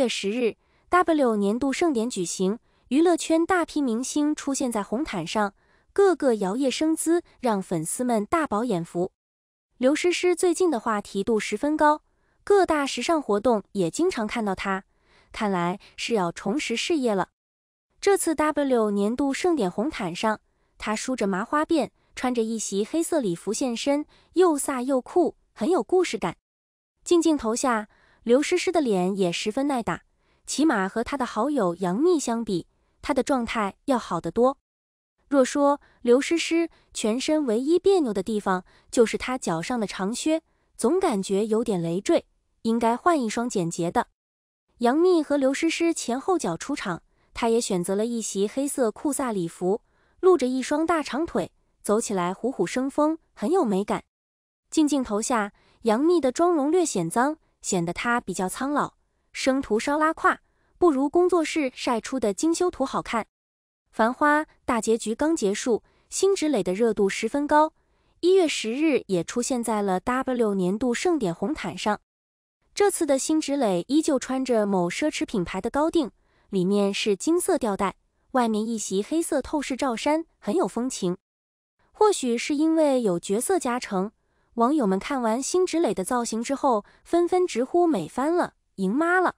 月十日，W 年度盛典举行，娱乐圈大批明星出现在红毯上，个个摇曳生姿，让粉丝们大饱眼福。刘诗诗最近的话题度十分高，各大时尚活动也经常看到她，看来是要重拾事业了。这次 W 年度盛典红毯上，她梳着麻花辫，穿着一袭黑色礼服现身，又飒又酷，很有故事感。近镜头下。刘诗诗的脸也十分耐打，起码和她的好友杨幂相比，她的状态要好得多。若说刘诗诗全身唯一别扭的地方，就是她脚上的长靴，总感觉有点累赘，应该换一双简洁的。杨幂和刘诗诗前后脚出场，她也选择了一袭黑色酷飒礼服，露着一双大长腿，走起来虎虎生风，很有美感。近镜头下，杨幂的妆容略显脏。显得他比较苍老，生图稍拉胯，不如工作室晒出的精修图好看。《繁花》大结局刚结束，辛芷蕾的热度十分高，一月十日也出现在了 W 年度盛典红毯上。这次的辛芷蕾依旧穿着某奢侈品牌的高定，里面是金色吊带，外面一袭黑色透视罩衫，很有风情。或许是因为有角色加成。网友们看完辛芷蕾的造型之后，纷纷直呼美翻了，赢妈了。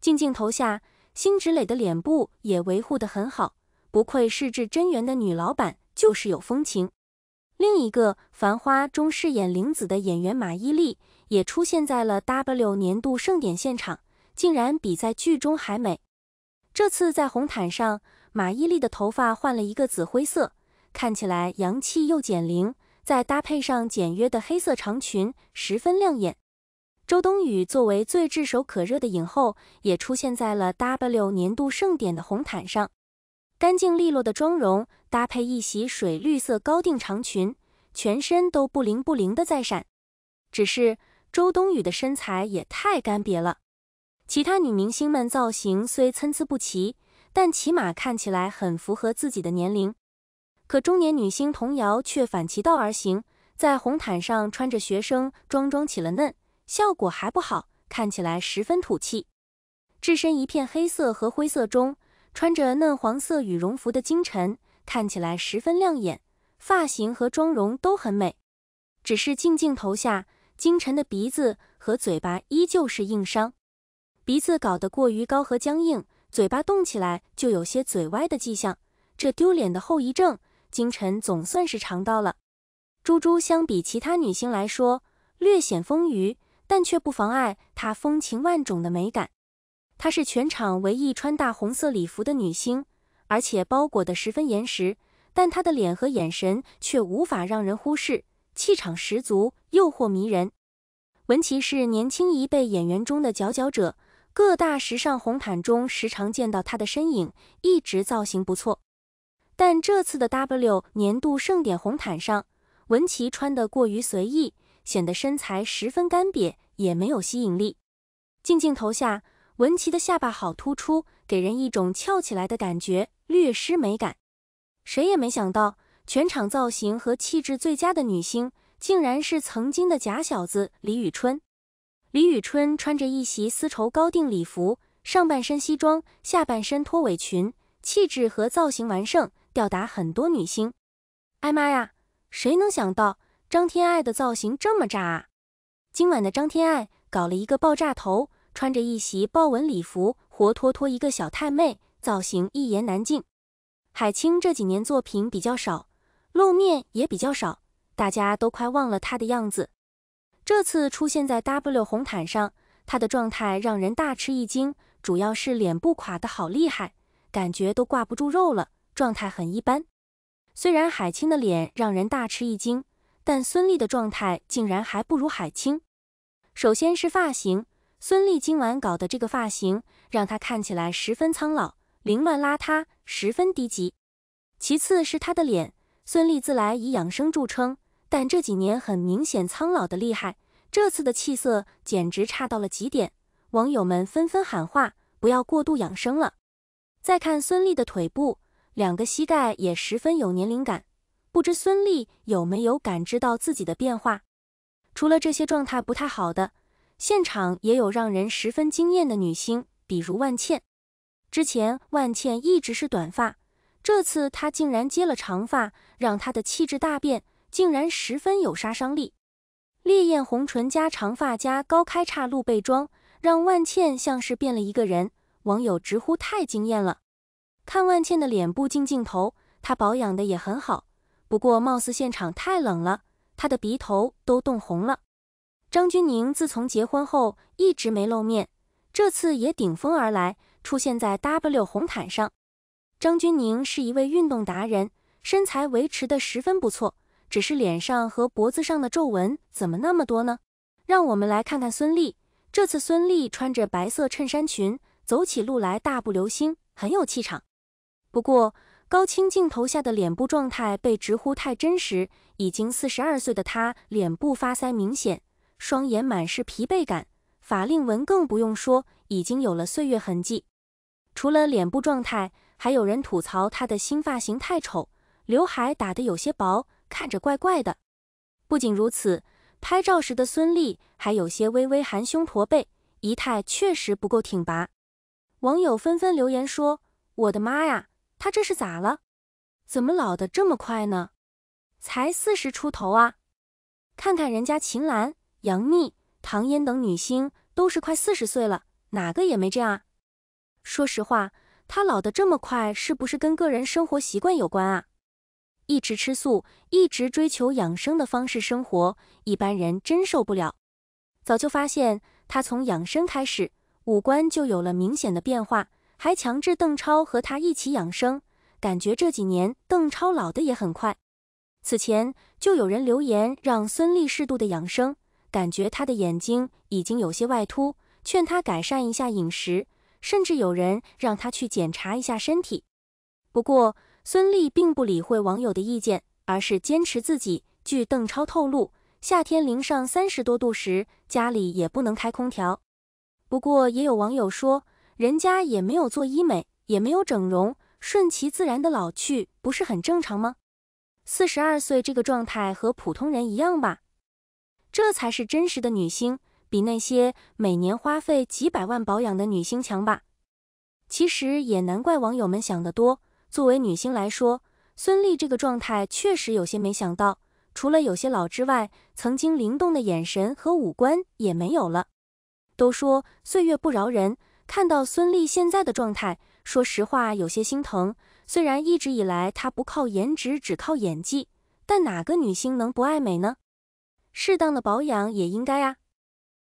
近镜头下，辛芷蕾的脸部也维护得很好，不愧是至臻元的女老板，就是有风情。另一个《繁花》中饰演玲子的演员马伊琍也出现在了 W 年度盛典现场，竟然比在剧中还美。这次在红毯上，马伊琍的头发换了一个紫灰色，看起来洋气又减龄。再搭配上简约的黑色长裙，十分亮眼。周冬雨作为最炙手可热的影后，也出现在了 W 年度盛典的红毯上。干净利落的妆容搭配一袭水绿色高定长裙，全身都不灵不灵的在闪。只是周冬雨的身材也太干瘪了。其他女明星们造型虽参差不齐，但起码看起来很符合自己的年龄。可中年女星童瑶却反其道而行，在红毯上穿着学生装装起了嫩，效果还不好，看起来十分土气。置身一片黑色和灰色中，穿着嫩黄色羽绒服的金晨看起来十分亮眼，发型和妆容都很美。只是近镜头下，金晨的鼻子和嘴巴依旧是硬伤，鼻子搞得过于高和僵硬，嘴巴动起来就有些嘴歪的迹象，这丢脸的后遗症。金晨总算是尝到了。朱珠相比其他女星来说略显丰腴，但却不妨碍她风情万种的美感。她是全场唯一穿大红色礼服的女星，而且包裹的十分严实，但她的脸和眼神却无法让人忽视，气场十足，诱惑迷人。文琪是年轻一辈演员中的佼佼者，各大时尚红毯中时常见到她的身影，一直造型不错。但这次的 W 年度盛典红毯上，文琪穿得过于随意，显得身材十分干瘪，也没有吸引力。近镜头下，文琪的下巴好突出，给人一种翘起来的感觉，略失美感。谁也没想到，全场造型和气质最佳的女星，竟然是曾经的假小子李宇春。李宇春穿着一袭丝绸高定礼服，上半身西装，下半身拖尾裙，气质和造型完胜。吊打很多女星，哎妈呀！谁能想到张天爱的造型这么炸啊？今晚的张天爱搞了一个爆炸头，穿着一袭豹纹礼服，活脱脱一个小太妹，造型一言难尽。海清这几年作品比较少，露面也比较少，大家都快忘了她的样子。这次出现在 W 红毯上，她的状态让人大吃一惊，主要是脸部垮的好厉害，感觉都挂不住肉了。状态很一般，虽然海清的脸让人大吃一惊，但孙俪的状态竟然还不如海清。首先是发型，孙俪今晚搞的这个发型让她看起来十分苍老、凌乱邋遢，十分低级。其次是她的脸，孙俪自来以养生著称，但这几年很明显苍老的厉害，这次的气色简直差到了极点。网友们纷纷喊话，不要过度养生了。再看孙俪的腿部。两个膝盖也十分有年龄感，不知孙俪有没有感知到自己的变化。除了这些状态不太好的，现场也有让人十分惊艳的女星，比如万茜。之前万茜一直是短发，这次她竟然接了长发，让她的气质大变，竟然十分有杀伤力。烈焰红唇加长发加高开叉露背装，让万茜像是变了一个人，网友直呼太惊艳了。看万茜的脸部近镜头，她保养的也很好。不过，貌似现场太冷了，她的鼻头都冻红了。张钧甯自从结婚后一直没露面，这次也顶风而来，出现在 W 红毯上。张钧甯是一位运动达人，身材维持的十分不错，只是脸上和脖子上的皱纹怎么那么多呢？让我们来看看孙俪。这次孙俪穿着白色衬衫裙，走起路来大步流星，很有气场。不过，高清镜头下的脸部状态被直呼太真实。已经四十二岁的他，脸部发腮明显，双眼满是疲惫感，法令纹更不用说，已经有了岁月痕迹。除了脸部状态，还有人吐槽他的新发型太丑，刘海打得有些薄，看着怪怪的。不仅如此，拍照时的孙俪还有些微微含胸驼背，仪态确实不够挺拔。网友纷纷留言说：“我的妈呀！”他这是咋了？怎么老的这么快呢？才四十出头啊！看看人家秦岚、杨幂、唐嫣等女星，都是快四十岁了，哪个也没这样。说实话，他老的这么快，是不是跟个人生活习惯有关啊？一直吃素，一直追求养生的方式生活，一般人真受不了。早就发现他从养生开始，五官就有了明显的变化。还强制邓超和他一起养生，感觉这几年邓超老的也很快。此前就有人留言让孙俪适度的养生，感觉他的眼睛已经有些外凸，劝他改善一下饮食，甚至有人让他去检查一下身体。不过孙俪并不理会网友的意见，而是坚持自己。据邓超透露，夏天零上三十多度时，家里也不能开空调。不过也有网友说。人家也没有做医美，也没有整容，顺其自然的老去，不是很正常吗？四十二岁这个状态和普通人一样吧，这才是真实的女星，比那些每年花费几百万保养的女星强吧。其实也难怪网友们想得多，作为女星来说，孙俪这个状态确实有些没想到，除了有些老之外，曾经灵动的眼神和五官也没有了。都说岁月不饶人。看到孙俪现在的状态，说实话有些心疼。虽然一直以来她不靠颜值，只靠演技，但哪个女星能不爱美呢？适当的保养也应该啊。